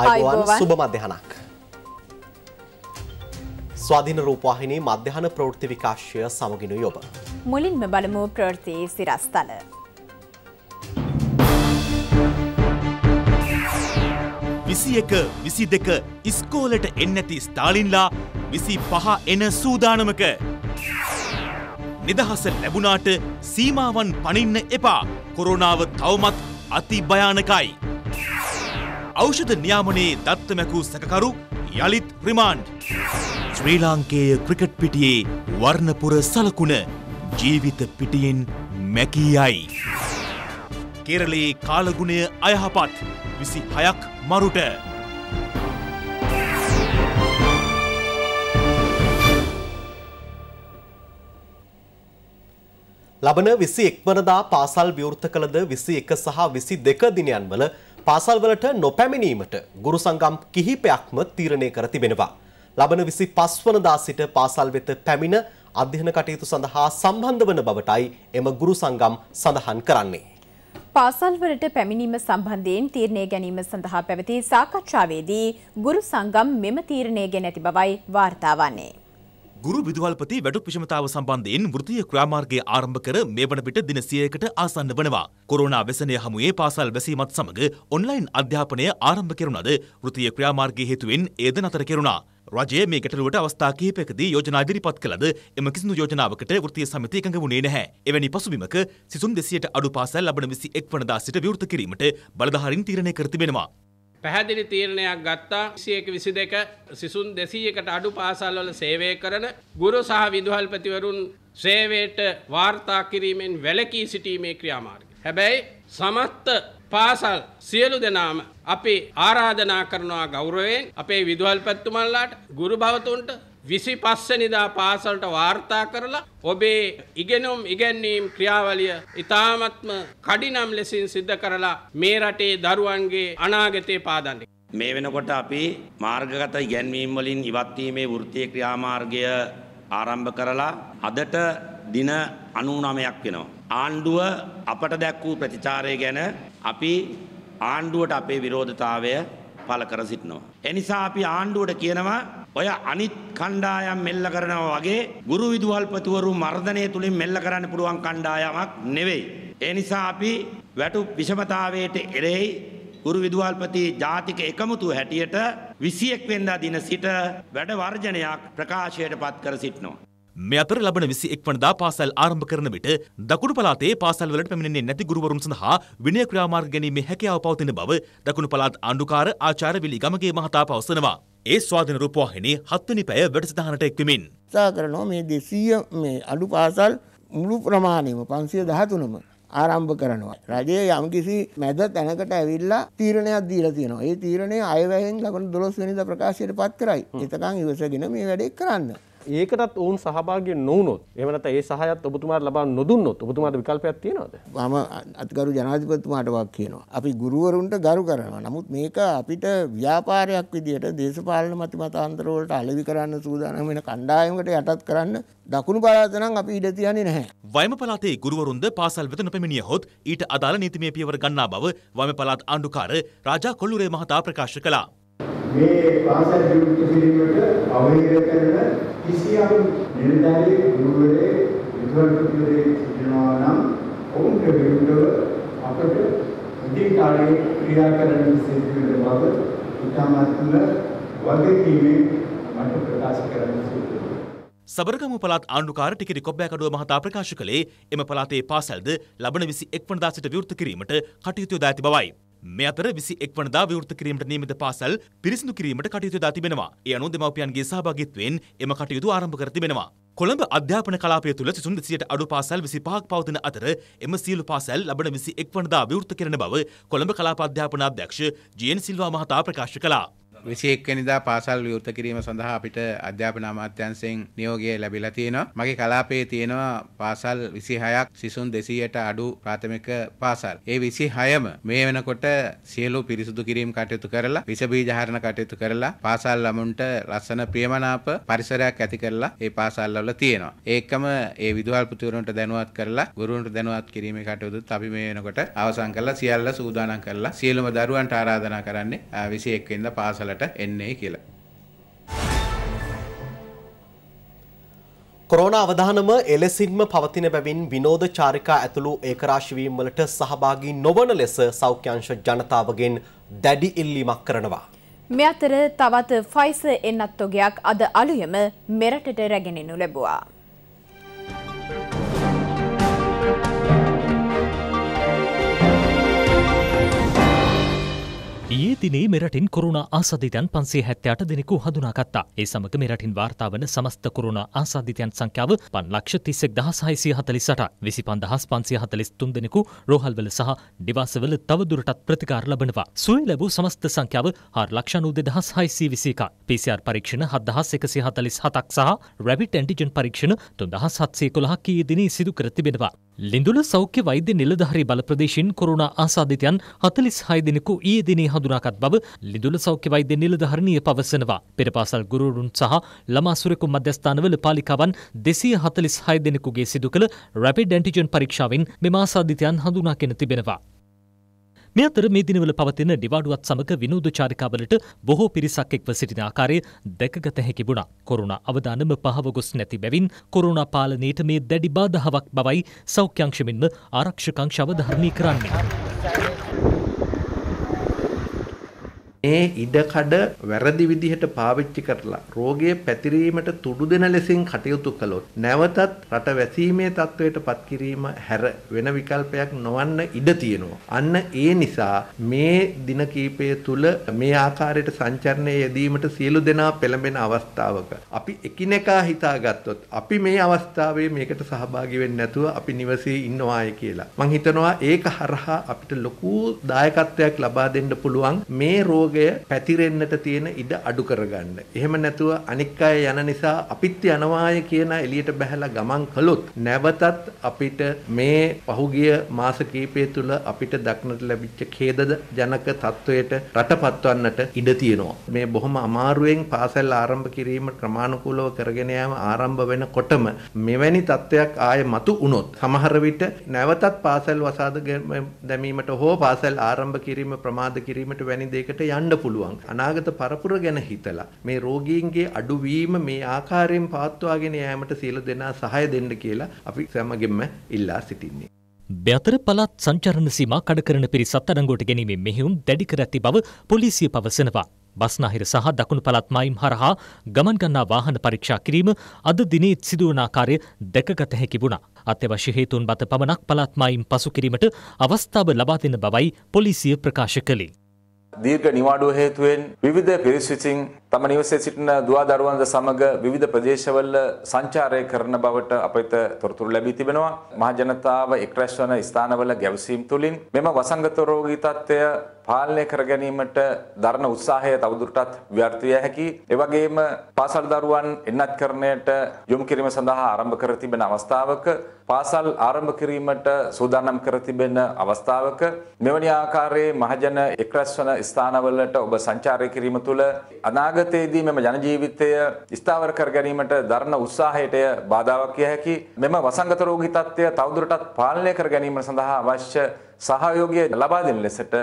අයිබෝවන් සුබ මධ්‍යහනක්. ස්වාධීන රූපවාහිනී මධ්‍යහන ප්‍රවෘත්ති විකාශය සමගිනු යොබ. මුලින්ම බලමු ප්‍රවෘති සිරස්තල. විසි එක විසි දෙක ඉස්කෝලට එන්නැති ස්ථාලින්ලා විසි පහ එන සූදානමක. නිදහස ලැබුණාට සීමාවන් පනින්න එපා කොරුණාව තවමත් අති භයානකයි. ඖෂධ නියාමනයේ දත්තමැකූ සැකකරු යළිත් රිමාන්ඩ්. ශ්‍රී ලාංකේය ක්‍රිකට් පිටියේ වර්ණපුර සලකුණ ජීවිත පිටියෙන් මැකීයයි. කෙරලේ කාලගුණය අයහපත් විසි හයක් මරුට. ලබන විසි එක්වනදා පාසල් විවෘත කළද විසි එක සහ විසි දෙක දිනයන්වල පාසල්වලට නොපැමිණීමට ගුරු සංගම් කිහිපයක්ම තීරණය කර තිබෙනවා. ලබන විසි පස්වනදා සිට පාසල් වෙත පැමිණ අධ්‍යන කටයුතු සඳහා සම්බන්ධ වන බවටයි එම ගුරු සංගම් සඳහන් කරන්නේ. පාසල්වලට පැමිණීම සම්බන්ධයෙන් තීරණය ගැනීම සඳහා පැවති සාකච්ඡාවේදී ගුරු සංගම් මෙම තීරණය ගැන ඇති බවයි වාර්තා වන්නේ. ගුරු විදුහල්පති වැඩු පිෂමතාව සම්බන්ධයෙන් වෘතිය ක්‍රාමාර්ගය ආරම්භ කර මේ වන විට දින සියයකට ආසන්න වනවා. කොරෝනා වැසනය හමුවේ පාසල් වැසීමත් සමඟ ඔන්ලයින් අධ්‍යාපනය ආරම්භ කෙරුණද වෘතිය ක්‍රාමාර්ගය හේතුවෙන් ඒද නතර කෙරුණා. රජය මේ ගැටලුවට අවස්ථා කිහිපයකදී යෝජනා ඉදිරිපත් කළද එම කිසිදු යෝජනාවකට වෘත්තීය සමිතිය එකඟ වුණේ නැහැ. එවැනි පසුබිමක සිසුන් 200ට අඩු පාසල් ලබන 21 වනදා සිට විවෘත කිරීමට බලධාරීන් තීරණය කර තිබෙනවා. පැහැදිලි තීරණයක් ගත්තා සියක විසි දෙක සිසුන් දෙසීයකට අඩු පාසල්වල සේවය කරන ගුරු සහ විදුහල්පතිවරුන් සේවයට වාර්තා කිරීමෙන් වැලකී සිටීමේ ක්‍රියාමාර්ග. හැබැයි සමත්ත පාසල් සියලු දෙනාම අපි ආරාධනා කරනවා ගෞරවයෙන් අපේ විදුහල්පැත්තුමල්ලාට ගුරු භවතුන්ට විසි පස්සනිදා පාසල්ට වාර්තා කරලා ඔබේ ඉගෙනුම් ඉගැන්වීම් ක්‍රියාවලිය ඉතාමත්ම කඩිනම් ලෙසින් සිද්ධ කරලා මේ රටේ දරුවන්ගේ අනාගතය පාදන්නේ. මේ වෙනකොට අපි මාර්ගගත ඉගැන්වීම් වලින් ඉවත්වීමේ වෘත්තිය ක්‍රියාමාර්ගය ආරම්භ කරලා අදට දින අනුනමයක් වෙනවා. ආණ්ඩුව අපට දැක් වූ ප්‍රතිචාරය ගැන අපි ආණ්ඩුවට අපේ විරෝධතාවය පල කර සිටනවා. එනිසා අපි ආණ්ඩුවට කියනවා ඔය අනිත් කණ්ඩායම් මෙල්ල කරනවා වගේ ගුරු විදුහල්පතිවරු මර්ධනය තුලින් මෙල්ල කරන්න පුළුවන් කණ්ඩායමක් නෙවෙයි. ඒ නිසා අපි වැටු විෂමතාවයට එරෙහි ගුරු විදුහල්පති ජාතික එකමුතු හැටියට 21 වෙනිදා දින සිට වැඩ වර්ජනයක් ප්‍රකාශයට පත් කර සිටිනවා. මේ අතර ලබන 21 වනදා පාසල් ආරම්භ කරන විට දකුණු පළාතේ පාසල් වලට පැමිණෙන්නේ නැති ගුරුවරුන් සඳහා විනය ක්‍රියාමාර්ග ගැනීමේ හැකියාව පවතින බව දකුණු පළාත් ආණ්ඩුකාර ආචාර්ය විලිගමගේ මහතා පවසනවා. ඒ ස්වාධන රූපවාහිනී හත්වනි පැය වැඩසටහනට එක්වමින්. සා කරනවා මේ දෙසීය මේ අඩු පාසල් මුළු ප්‍රමාණයම පන්සිය දහතුනම ආරම්භ කරනවා. රජයේ යම්කිසි මැද තැනකට ඇවිල්ලා තීරණයක් දීලා තියෙනවා. ඒ තීරණය අයවැයෙන් ලබන 12 වෙනිදා ප්‍රකාශයට පත් කරයි. එතකන් ඉවසගෙන මේ වැඩේ කරන්න. ඒකටත් ඔවුන් සහභාගය නොවුනොත් එහෙම නැත්නම් ඒ සහායත් ඔබතුමාට ලබා නොදුන්නොත් ඔබතුමාට විකල්පයක් තියෙනවද? මම අතිගරු ජනාධිපතිතුමාට වාක් කියනවා. අපි ගුරුවරුන්ට ගරු කරනවා. නමුත් මේක අපිට ව්‍යාපාරයක් විදියට දේශපාලන මත මතාන්තර වලට අලෙවි කරන්න සූදානම් වෙන කණ්ඩායමකට යටත් කරන්න දකුණු පළාත නම් අපි ඉඩ තියන්නේ නැහැ. වයම පළාතේ ගුරුවරුන්ද පාසල් වෙත නොපැමිණිය හොත් ඊට අදාළ නීතිමය පියවර ගන්නා බව වයම පළාත් ආණ්ඩුකාර රාජා කොල්ලුරේ මහතා ප්‍රකාශ කළා. මේ පාසල් ජීවිත පිළිවෙලට අවහිර කරන කිසියම් නිලධාරී ගුරුවරේ විද්‍යාර්ථීවරේ සිටිනවා නම් ඔවුන්ට විරුද්ධව අපට ඉදිරි කාලයේ ක්‍රියා කරන්න සිද්ධ වෙන බව ඉතාමත්ම වගකීමෙන් මට ප්‍රකාශ කරන්න සිද්ධ වෙනවා. සබරගම පළාත් ආණ්ඩුකාර ටිකිරි කොබ්බෑකඩුව මහතා ප්‍රකාශ කළේ එම පළාතේ පාසල්ද ලබන 21 වනදා සිට විවෘත කිරීමට කටයුතු යොදා ඇති බවයි. මේ අතර 21 වනදා විවෘත කිරීමට නියමිත පාසල් පිරිසිදු කිරීමට කටයුතු යොදා තිබෙනවා. ඒ අනුව දෙමාපියන්ගේ සහභාගීත්වයෙන් එම කටයුතු ආරම්භ කර තිබෙනවා. කොළඹ අධ්‍යාපන කලාපය තුළ සිසුන් දෙසියට අඩු පාසල් 25ක් පවතින අතර එම සියලු පාසල් ලබන 21 වනදා විවෘත කරන බව කොළඹ කලාප අධ්‍යාපන අධ්‍යක්ෂ ජී.එන් සිල්වා මහතා ප්‍රකාශ කළා. විසි එක්කනිදා පාසල් විවෘත කිරීම සඳහා අපිට අධ්‍යාපන අමාත්‍යංශයෙන් නියෝගය ලැබිලා තියෙනවා. මගේ කලාපයේ තියෙනවා පාසල් 26ක් සිසුන් 200ට අඩු ප්‍රාථමික පාසල්. ඒ 26ම මේ වෙනකොට සියලු පිරිසුදු කිරීම කටයුතු කරලා විස බීජ හරණ කටයුතු කරලා පාසල් ළමුන්ට ලස්සන ප්‍රියමනාප පරිසරයක් ඇති කරලා ඒ පාසල් වල තියෙනවා. ඒකම ඒ විදුහල් පුතුවරුන්ට දැනුවත් කරලා ගුරුවරුන්ට දැනුවත් කිරීමේ කටයුතුත් අපි මේ වෙනකොට අවසන් කරලා සියල්ල සූදානම් කරලා සියලුම දරුවන්ට ආරාධනා කරන්නේ 21 වෙනිදා පාසල අත්සලට එන්නේ කියලා. කොරෝන අවධානම එලෙසින්ම පවතින බැවින් විනෝධ චාරිකා ඇතුළු ඒකරාශිවීම් වලට සහභාගී නොවන ලෙස සෞඛ්‍යංශ ජනතාවගෙන් දැඩි ඉල්ලීමක් කරනවා. මේ අතර තවත් ෆයිසර් එන්නත්තොගයක් අද අලුයම මෙරටට රැගෙනෙනු ලැබුවා. ඒ දිනේ මෙරටින් කොරුණ ආසාධිතයන් පන්සේ හැත්තයාට දෙනෙකු හඳුනාගත්තා ඒ සමඟ මෙරටින් වාර්තාාවන සමස්ත කොරුණ ආසාධිතයන් සංඛ්‍යාව පන් ලක්ෂ තිස්සෙක් දහස් හයිසිය හතලිසට විසි පන්දහස් පන්සිය හතලිස් තුන් දෙනෙකු රෝහල්වල සහ නිවාසවල තවදුරටත් ප්‍රතිකාර ලබනවා සුවය ලැබූ සමස්ත සංඛ්‍යාව හාර ලක්ෂණූද දහස් හයිසී විසික පිසිR පරීක්ෂණ හදහස් එකසි හතලිස් හතක් සහ රැවිට ඇන්ටිජන් පරීක්ෂණ තුන්දහස් හත්සේ කොළහක් ඒ දිනේ සිදු කර තිබෙනවා ලිඳුල සෞඛ්‍ය වෛද්‍ය නිලධහරි බලප්‍රදේශෙන් කොරුණ ආසාධිතයන් හතලිස් හයදිනෙකු ඒ දිනේ හ හඳුනාගත් බව ලිදුල සෞඛ්‍ය වෛද්‍ය නිලධහරණිය පවසනවා. පෙර පාසල් ගුරුරුන් සහ ළමා සුරකු මධ්‍යස්ථානවල පාලිකාවන් දෙසිය හතලිස් හය දෙනෙකුගේ සිදු කළ රැපිඩ් ඇන්ටිජන් පරීක්ෂාවෙන් මෙම ආසාධිතයන් හඳුනාගෙන තිබෙනවා. මේ අතර මේ දිනවල පවතින නිවාඩුවත් සමග විනෝද චාරිකාවලට බොහෝ පිරිසක් එක්ව සිටින ආකාරය දැකගත හැකි වුණා. කොරුණා අවදානම පහව ගොස් නැති බැවින් කොරුණා පාලනයට මේ දැඩි බාධාවක් බවයි සෞඛ්‍යංශ මෙන්ම ආරක්ෂක අංශ අවධාරණය කරන්නේ. ඒ ඉඩකඩ වැරදි විදිහට පාවිච්චි කරලා රෝගය පැතිරීමට තුඩු දෙන ලෙසින් කටයුතු කළොත් නැවතත් රට වැසීමේ තත්ත්වයට පත්කිරීම හැර වෙන විකල්පයක් නොවන්න ඉඩ තියෙනවා. අන්න ඒ නිසා මේ දින කීපය තුල මේ ආකාරයට සංචරණය යෙදීමට සියලු දෙනා පෙළඹෙන අවස්ථාවක අපි එකිනෙකා හිතාගත්තොත් අපි මේ අවස්ථාවේ මේකට සහභාගී වෙන්නේ නැතුව අපි නිවසේ ඉන්නවාය කියලා. මං හිතනවා ඒක හරහා අපිට ලොකු දායකත්වයක් ලබා දෙන්න පුළුවන් මේ රෝග රෝගය පැතිරෙන්නට තියෙන ඉඩ අඩු කරගන්න. එහෙම නැතුව අනික් අය යන නිසා අපිත් යනවාය කියන එළියට බහැලා ගමන් කළොත් නැවතත් අපිට මේ පහුගිය මාස කීපය තුළ අපිට දක්නට ලැබිච්ච ඛේදද ජනක තත්වයට රටපත්වන්නට ඉඩ තියෙනවා. මේ බොහොම අමාරුවෙන් පාසල් ආරම්භ කිරීම ක්‍රමානුකූලව කරගෙන යාම ආරම්භ වෙනකොටම මෙවැනි තත්වයක් ආයේ මතු වුණොත් සමහර විට නැවතත් පාසල් වසාද දැමීමට හෝ පාසල් ආරම්භ කිරීම ප්‍රමාද කිරීමට වැනි දෙයකට යන්න යන්න පුළුවන්. අනාගත පරපුර ගැන හිතලා මේ රෝගීන්ගේ අඩුවීම මේ ආකාරයෙන් පවත්වාගෙන යෑමට සියලු දෙනා සහාය දෙන්න කියලා අපි සමගින්ම ඉල්ලා සිටින්නේ. බැතර පළාත් සංචරණ සීමා කඩ කරන පිරිස අත්අඩංගුවට ගැනීමේ මෙහෙයුම් දැඩි කර ඇති බව පොලිසිය පවසනවා. බස්නාහිර සහ දකුණු පළත් මයිම් හරහා ගමන් ගන්නා වාහන පරීක්ෂා කිරීම අද දිනේ සිදුවන ආකාරය දැකගත හැකි වුණා. අත්‍යවශ්‍ය හේතුන් මත පමණක් පළත් මයිම් පසු කිරීමට අවස්ථාව ලබා දෙන බවයි පොලිසිය ප්‍රකාශ කළේ. දීර්ඝ නිවාඩුව හේතුවෙන් විවිධ පිරිසිසින් තම නිවසේ සිටින දුවා දරුවන්ද සමග විවිධ ප්‍රදේශවල සංචාරය කරන බවට අපිට තොරතුරු ලැබී තිබෙනවා. මහ ජනතාව එක් රැස් වන ස්ථානවල ගැවසීම් තුලින් මෙම වසංගත රෝගී තත්ත්වය පාලනය කර ගැනීමට දරන උත්සාහය තවදුරටත් ව්‍යර්ථ විය හැකි. ඒ වගේම පාසල් දරුවන් එන්නත්කරණයට යොමු කිරීම සඳහා ආරම්භ කර තිබෙන අවස්ථාවක පාසල් ආරම්භ කිරීමට සූදානම් කර තිබෙන අවස්ථාවක මෙවැනි ආකාරයේ මහජන එක් රැස් වන ස්ථානවලට ඔබ සංචාරය කිරීම තුළ අනාගත අනාගතයේදී මෙම ජන ජීවිතය ස්ථාවර කර ගැනීමට දරන උත්සාහයට බාධාවක් කිය හැකි මෙම වසංගත රෝගී තත්ත්වය තවදුරටත් පාලනය කර ගැනීම සඳහා අවශ්‍ය සහයෝගය ලබා දෙන ලෙසට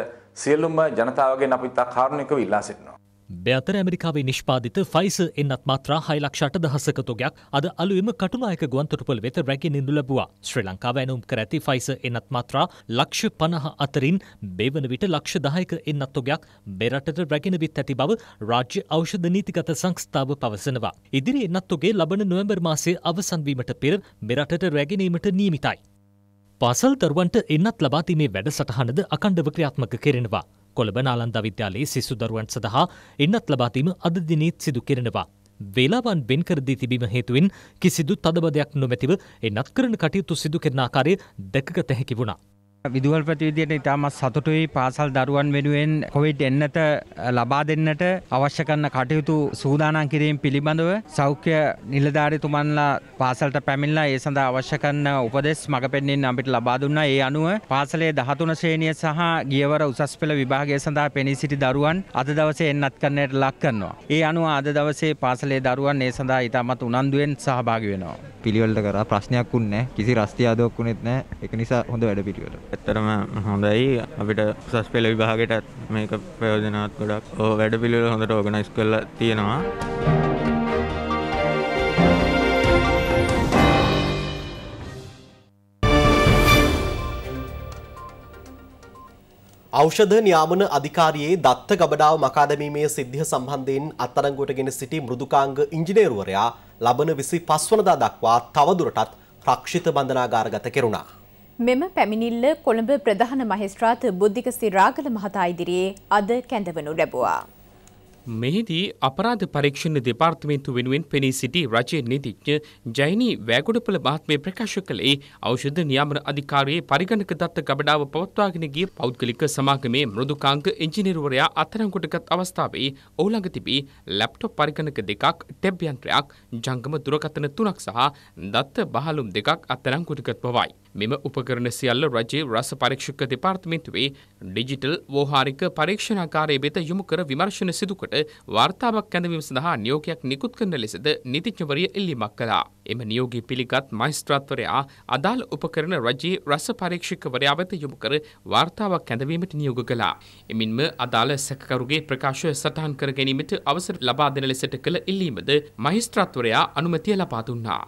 සියලුම ජනතාවගෙන් අපි ඉතා කාරුණිකව ඉල්ලා සිටිනවා. බැතර ඇමරිකාවේ නිෂ්පාධිත ෆයිස එන්නත් මත්‍රා හයිලක්ෂට දහසක තොගයක් අද අලුවම කටුනායක ගුවන්තොටුපළ වෙත රැගෙන ඉඳු ලැබුවා. ශ්‍රී ලංකාව ඇනුම් කර ඇති ෆයිස එන්නත් මත්‍රා ලක්ෂ 50 අතරින් බෙවන විට ලක්ෂ 10ක එන්නත් තොගයක් බෙරටට රැගෙන විත් ඇති බව රාජ්‍ය ඖෂධ නීතිගත සංස්ථාව පවසනවා. ඉදිරි එන්නත් තොගේ ලබන නොවැම්බර් මාසයේ අවසන් වීමට පෙර බෙරටට රැගෙනීමට නියමිතයි. පාසල් දරුවන්ට එන්නත් ලබා දීමේ වැඩසටහනද අඛණ්ඩව ක්‍රියාත්මක කෙරෙනවා. කොළඹ නාලන්දා විද්‍යාලයේ සිසු දරුවන් සඳහා එන්නත් ලබාදීම අද දිනේත් සිදු කරනවා. වේලාවන් වෙන් කර දී තිබීම හේතුවෙන් කිසිදු තදබදයක් නොමැතිව එන්නත් කරන කටයුතු සිදු කරන ආකාරය දැකගත හැකි වුණා. විදුහල් ප්‍රතිවිදියට ඉතාමත් සතුටුයි පාසල් දරුවන් වෙනුවෙන් කොවිඩ් එන්නට ලබා දෙන්නට අවශ්‍ය කරන කටයුතු සූදානම් කිරීම පිළිබඳව සෞඛ්‍ය නිලධාරිතුමන්ලා පාසල්ට පැමිණලා ඒ සඳහා අවශ්‍ය කරන උපදෙස් මඟ පෙන්වීම අපිට ලබා දුන්නා. ඒ අනුව පාසලේ 13 ශ්‍රේණිය සහ ගියවර උසස් පෙළ විභාගය සඳහා පෙනී සිටි දරුවන් අද දවසේ එන්නත් කරන්නට ලක් කරනවා. ඒ අනුව අද දවසේ පාසලේ දරුවන් ඒ සඳහා ඉතාමත් උනන්දුවෙන් සහභාගී වෙනවා. පිළිවෙලට කරා ප්‍රශ්නයක් වුණේ නැහැ. කිසි රස්තියාදුවක් වුණෙත් නැහැ. ඒක නිසා හොඳ වැඩ පිළිවෙලක්. ඇත්තරම හොඳයි අපිට උසස් පෙළ විභාගයටත් මේක ප්‍රයෝජනවත් ගොඩක් ඕ වැඩ පිළිවෙල හොඳට ඕගනයිස් කරලා තියෙනවා. ෞෂධ නියාමන අධිකාරියේ දත්ත ගබඩාව මකා දැමීමේ සිද්ධිය සම්බන්ධයෙන් අත්අඩංගුවටගෙන සිටි මෘදුකාංග ඉංජිනේරුවරයා ලබන 25 වනදා දක්වා තවදුරටත් රක්ෂිත බන්ධනාගාරගත කෙරුණා. මෙම පැමිණිල්ල කොළඹ ප්‍රධාන මහිස්ත්‍රාත් බුද්ධික සිරාගල මහතා ඉදිරියේ අද කැඳවනු ලැබුවා. මෙහිදී අපරාධ පරීක්ෂණ දෙපාර්තමේන්තු වෙනුවෙන් පෙනී සිටි රජයේ නීතිඥ ජයනී වැගොඩපළ මහත්මිය ප්‍රකාශ කළේ ඖෂධ නියාමන අධිකාරියේ පරිගණක දත්ත ගබඩාව පවත්වාගෙන ගිය පෞද්ගලික සමාගමේ මෘදුකාංග ඉංජිනේරුවරයා අත්අඩංගුවට අවස්ථාවේ ඔහු ළඟ තිබී ලැප්ටොප් පරිගණක දෙකක්, ටැබ් යන්ත්‍රයක්, ජංගම දුරකථන තුනක් සහ දත්ත බහලුම් දෙකක් අත්අඩංගුවට බවයි. මෙම උපකරණ සියල්ල රජයේ රස පරීක්ෂක දෙපාර්තමේන්තුවේ ඩිජිටල් වෝහාරික පරීක්ෂණාකාරයේ වෙත යොමු කර විමර්ශන සිදුකොට වාර්තාවක් කැඳවීම සඳහා නියෝගයක් නිකුත් කරන ලෙසද නීතිඥවරිය එල්ලීමක් කළා. එම නියෝගය පිළිගත් මයිස්ත්‍රාත්වරයා අදාළ උපකරණ රජයේ රස පරීක්ෂකවරයා වෙත යොමු කර වාර්තාවක් කැඳවීමට නියෝග කළා. එමින්ම අදාළ සැකකරුගේ ප්‍රකාශය සටහන් කර ගැනීමට අවසර ලබා දෙන ලෙසට කළ ඉල්ලීමද මහිස්ත්‍රාත්වරයා අනුමැතිය ලබා දුන්නා.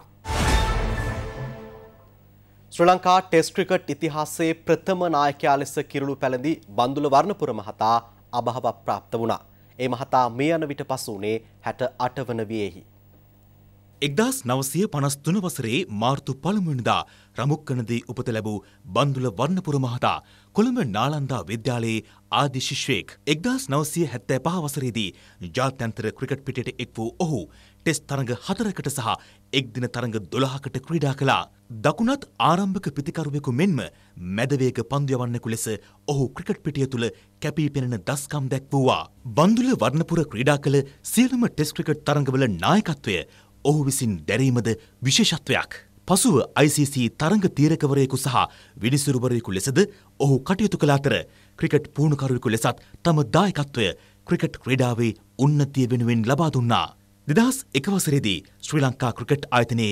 ශ්‍ර ලංකා ටෙස් ක්‍රිකට් ඉතිහාසයේ ප්‍රථම නායකයා ලෙස කිරුළු පැළඳි බන්දුල වර්ණපුර මහතා අභාවක් ප්‍රාප්ත වුණා. ඒ මහතා මේ යන විට පසු වුණේ හැට අටවන වියෙහි. එක්දස් නවසය පනස්තුන වසරේ මාර්තු පළමුනිදා රමුක්කනදී උපත ලැබූ බන්දුල වර්ණපුර මහතා කොළඹ නාලන්දා විද්‍යාලයේ ආදිශිෂ්වයෙක් එක්දස් නවසය හැත්තෑ පහවසරේදී ජාත්‍යන්තර ක්‍රිකට් පිටට එක් වූ ඔහු ටෙස්ට් තරඟ හතරකට සහ එක්දින තරඟ දොළහකට ක්‍රීඩා කළා. දකුණත් ආරම්භක පිතිකරුවෙකු මෙන්ම මැදවේග පන්දු යවන්නෙකු ලෙස ඔහු ක්‍රිකට් පිටිය තුළ කැපී පෙනෙන දස්කම් දැක්වුවා. බන්දුල වර්ණපුර ක්‍රීඩා කළ සියලුම ටෙස්ට් ක්‍රිකට් තරඟවල නායකත්වය ඔහු විසින් දැරීමද විශේෂත්වයක්. පසුව ICC තරඟ තීරකවරයෙකු සහ විනිසුරුවරයෙකු ලෙසද ඔහු කටයුතු කළ අතර ක්‍රිකට් පුහුණුකරුවෙකු ලෙසත් තම දායකත්වය ක්‍රිකට් ක්‍රීඩාවේ උන්නතිය වෙනුවෙන් ලබා දුන්නා. දෙදහස් එකවසරේදී ශ්‍රී ලංකා ක්‍රිකට් ආයතනයේ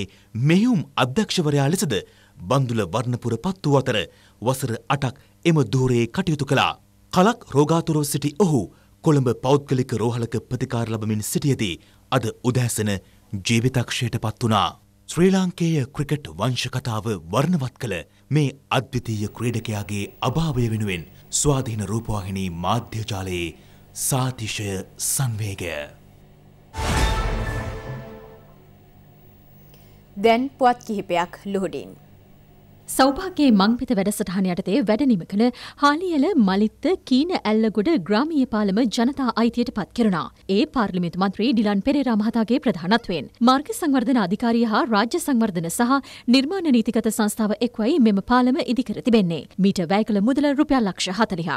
මෙහිුම් අධ්‍යක්ෂවරයා ලෙසද බන්දුල වර්ණපුර පත්වූ අතර වසර අටක් එම දූරයේ කටයුතු කළා. කලක් රෝගාතුරෝ සිටි ඔහු කොළඹ පෞද්ගලික රෝහලක ප්‍රතිකාර ලබමින් සිටියදී අද උදෑසන ජීවිතක්ෂයට පත් වුණා. ශ්‍රී ලාංකේය ක්‍රිකට් වංශකතාව වර්ණවත් කළ මේ අද්විතීය ක්‍රීඩකයාගේ අභාවය වෙනුවෙන් ස්වාධීන රූපවාහිනී මාධ්‍යජාලයේ සාතිශය සංවේගය. දැන් පුවත් කිහිපයක් ලුහුඩින්. සෞභාගේ මංපිත වැඩසටහන යටතේ වැඩනිම කළ හාලියල මලිත්ත කීන ඇල්ලගොඩ ග්‍රාමීය පාලම ජනතා අයිතියට පත් කෙරුණා. ඒ පාර්ලිමේන්තු මන්ත්‍රී ඩිලන් පෙරේරා මහතාගේ ප්‍රධානත්වයෙන් මාර්ග සංවර්ධන අධිකාරිය හා රාජ්‍ය සංවර්ධන සහ නිර්මාණ නීතිගත සංස්ථාව එක්වයි මෙම පාලම ඉදිකර තිබෙන්නේ. මීට වැය කළ මුදල රුපියල් ලක්ෂ 40ක්.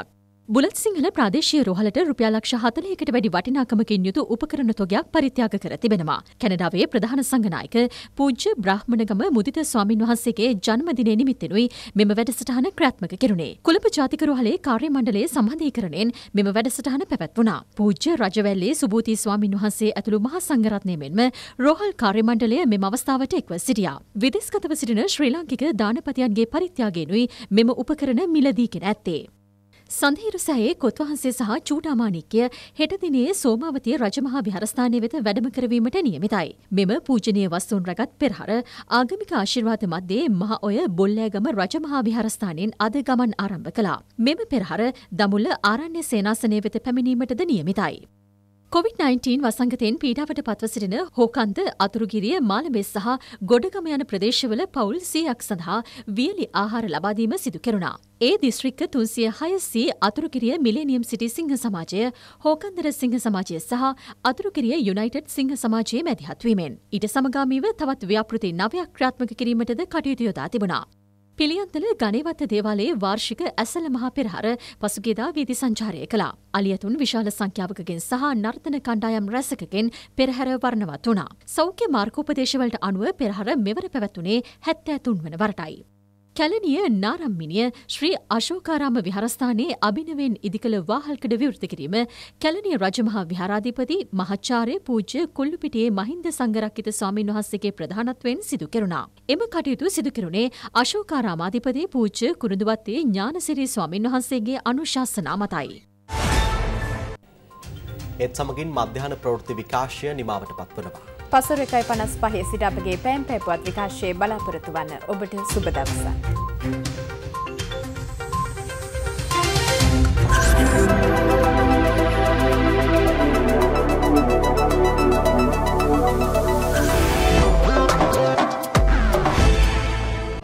බුලත් සිංහල ප්‍රාදේශය රෝහලට රුපියලක්ෂ හතලයකට වැඩි වටිනාකමකින් යුතු උපකරණ තොගයක් පරිත්‍යාග කර තිබෙනවා. කැනඩාවේ ප්‍රධාන සංගනායක පූජ්‍ය බ්‍රහ්මණගම මුදිත ස්වාමින් වහන්සේගේ ජන්මදිනය නිමිත්තෙනුයි මෙම වැඩසටහන ක්‍රාත්මක කෙරුණේ. කුළඹ ජාතික රෝහලේ කාර්ය මණ්ඩලයේ සම්බන්ධීකරණයෙන් මෙම වැඩසටහන පැවැත්වුණා. පූජ්‍ය රජවැල්ලේ සුභූති ස්වාමින් වහන්සේ ඇතුළු මහා සංඝරත්නය මෙන්ම රෝහල් කාර්ය මණ්ඩලය මෙම අවස්ථාවට එක්ව සිටියා. විදෙස්ගතව සිටින ශ්‍රී ලාංකික දානපතියන්ගේ පරිත්‍යාගයෙනුයි මෙම උපකරණ මිලදී ගෙන ඇත්තේ. සඳහිරුසයේ කොත්වහන්සේ සහ චූටාමානික්‍ය හෙට දිනේ සෝමාවතිය රජමහා විහාරස්ථානය වෙත වැඩම කරවීමට නියමිතයි. මෙම පූජනීය වස්තුන් රැගත් පෙරහර ආගමික ආශිර්වාද මැද්දේ මහ ඔය බොල්ලෑගම රජමහා විහාරස්ථානයෙන් අද ගමන් ආරම්භ කළා. මෙම පෙරහර දමුල ආරණ්‍ය සේනාසනය වෙත පැමිණීමටද නියමිතයි. කොවිD-19 වසංගතයෙන් පීඩාවට පත්ව සිටින හෝකන්ද අතුරුගිරිය මාලබේ සහ ගොඩගම යන ප්‍රදේශවල පවුල් සියයක් සඳහා වියලි ආහාර ලබාදීම සිදු කෙරුණා. ඒ දිස්ත්‍රික්ක තුන්සිය හයසී අතුරුකිරිය මිලේනියම් සිටි සිංහ සමාජය හෝකන්දර සිංහ සමාජය සහ අතුරුකිරිය යුනයිටඩ් සිංහ සමාජයේ මැදිහත්වීමෙන්. ඊට සමගාමීව තවත් ව්‍යාපෘති නවයක් ක්‍රාත්මක කිරීමටද කටයුතු යොදා තිබුණා. පිළියන්තල ගනිවත්ත දේවාලයේ වාර්ෂික ඇසල මහා පෙරහර පසුගේදා වීදි සංචාරය කළා. අලියතුන් විශාල සංඛ්‍යාවකගෙන් සහ නර්තන කණ්ඩායම් රැසකගෙන් පෙරහැර වර්ණවත් වුණා. සෞඛ්‍ය මාර්ගෝපදේශවලට අනුව පෙරහර මෙවර පැවැත්වුණේ හැත්තෑ තුන්වන වරටයි. කැලණිය නාරම්මිනිය ශ්‍රී අශෝකාරාම විහාරස්ථානයේ අභිනවෙන් ඉදිකළ වාහල්කඩ විවෘත කිරීම කැලණිය රජමහා විහාරාධිපති මහාචාර්ය පූජ්‍ය කුල්ලුපිටියේ මහින්ද සංඝරක්කිත ස්වාමීන් වහන්සේගේ ප්‍රධානත්වයෙන් සිදු කෙරුණා. එම කටයුතු සිදු කෙරුණේ අශෝකාරාමාධිපති පූජ්‍ය කුරුඳුවත්තේ ඥානසිරි ස්වාමීන් වහන්සේගේ අනුශාසනා මතයි. එත් සමගින් මධ්‍යහන ප්‍රවෘත්ති විකාශය නිමාවට පත්වනවා. පසුර එකයි පනස් පහේ සිට අපගේ පෑම් පැපුවත් විකාශයේ බලාපොරොතුවන්න ඔබට සුබදවසන්.